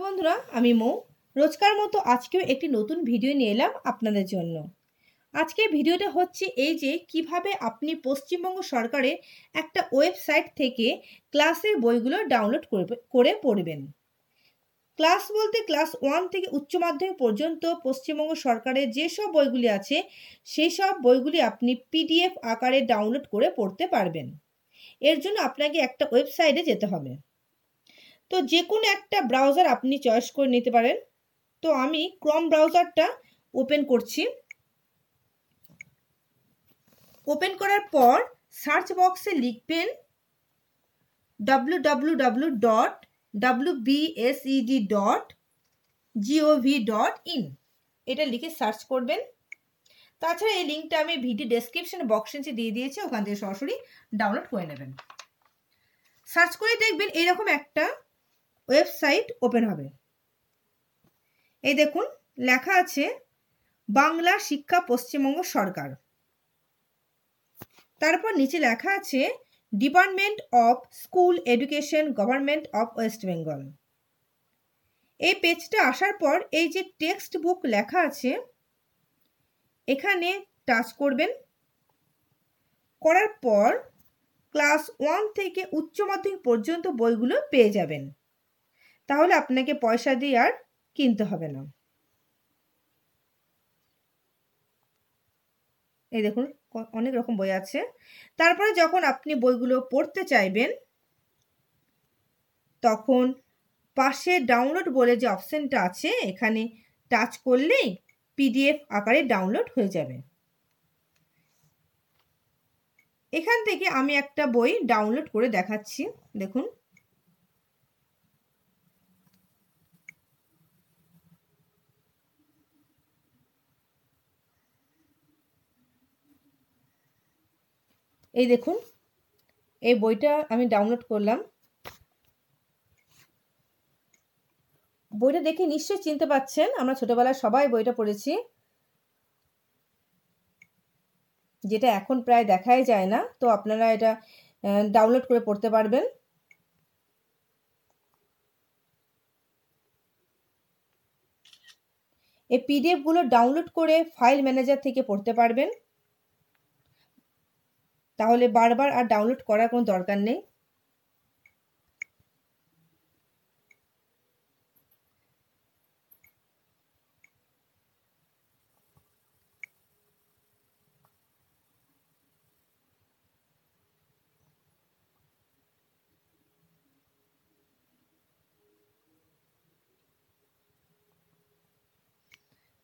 বন্ধুরা আমি মৌ রোজকার মতো আজকেও একটি নতুন ভিডিও নিয়ে এলাম আপনাদের জন্য আজকে ভিডিওটা হচ্ছে এই যে কিভাবে আপনি পশ্চিমবঙ্গ সরকারের একটা ওয়েবসাইট থেকে ক্লাসের বইগুলো ডাউনলোড করে পড়বেন ক্লাস বলতে ক্লাস ওয়ান থেকে উচ্চ মাধ্যমিক পর্যন্ত পশ্চিমবঙ্গ সরকারের যেসব বইগুলি আছে সেই সব বইগুলি আপনি পিডিএফ আকারে ডাউনলোড করে পড়তে পারবেন এর জন্য আপনাকে একটা ওয়েবসাইটে যেতে হবে তো যে কোনো একটা ব্রাউজার আপনি চয়েস করে নিতে পারেন তো আমি ক্রম ব্রাউজারটা ওপেন করছি ওপেন করার পর সার্চ বক্সে লিখবেন W W W dot W BSED dot gov dot in এটা লিখে সার্চ করবেন তাছাড়া এই লিঙ্কটা আমি ভিডিও ডেসক্রিপশন বক্সে দিয়ে দিয়েছি ওখান থেকে সরাসরি ডাউনলোড করে নেবেন সার্চ করে দেখবেন এরকম একটা ওয়েবসাইট ওপেন হবে এই দেখুন লেখা আছে বাংলা শিক্ষা পশ্চিমবঙ্গ সরকার তারপর নিচে লেখা আছে department of school education government of West Bengal এই পেজটা আসার পর এই যে টেক্সট বুক লেখা আছে এখানে টাচ করবেন করার পর ক্লাস ওয়ান থেকে উচ্চ মাধ্যমিক পর্যন্ত বইগুলো পেয়ে যাবেন তাহলে আপনাকে পয়সা দিয়ে আর কিনতে হবে না এই দেখুন অনেক রকম বই আছে তারপরে যখন আপনি বইগুলো পড়তে চাইবেন তখন পাশে ডাউনলোড বলে যে অপশানটা আছে এখানে টাচ করলেই পিডিএফ আকারে ডাউনলোড হয়ে যাবে এখান থেকে আমি একটা বই ডাউনলোড করে দেখাচ্ছি দেখুন এই দেখুন এই বইটা আমি ডাউনলোড করলাম বইটা দেখে নিশ্চয় চিনতে পাচ্ছেন আমরা ছোটবেলায় সবাই বইটা পড়েছি যেটা এখন প্রায় দেখাই যায় না তো আপনারা এটা ডাউনলোড করে পড়তে পারবেন এই পিডিএফগুলো ডাউনলোড করে ফাইল ম্যানেজার থেকে পড়তে পারবেন তাহলে বারবার আর ডাউনলোড করার কোনো দরকার নেই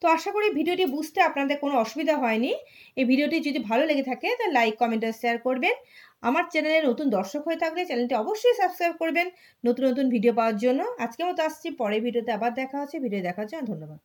তো আশা করি ভিডিওটি বুঝতে আপনাদের কোনো অসুবিধা হয়নি এই ভিডিওটি যদি ভালো লেগে থাকে তাহলে লাইক কমেন্ট আর শেয়ার করবেন আমার চ্যানেলে নতুন দর্শক হয়ে থাকলে চ্যানেলটি অবশ্যই সাবস্ক্রাইব করবেন নতুন নতুন ভিডিও পাওয়ার জন্য আজকের মতো আসছি পরে ভিডিওতে আবার দেখা হচ্ছে ভিডিও দেখার জন্য ধন্যবাদ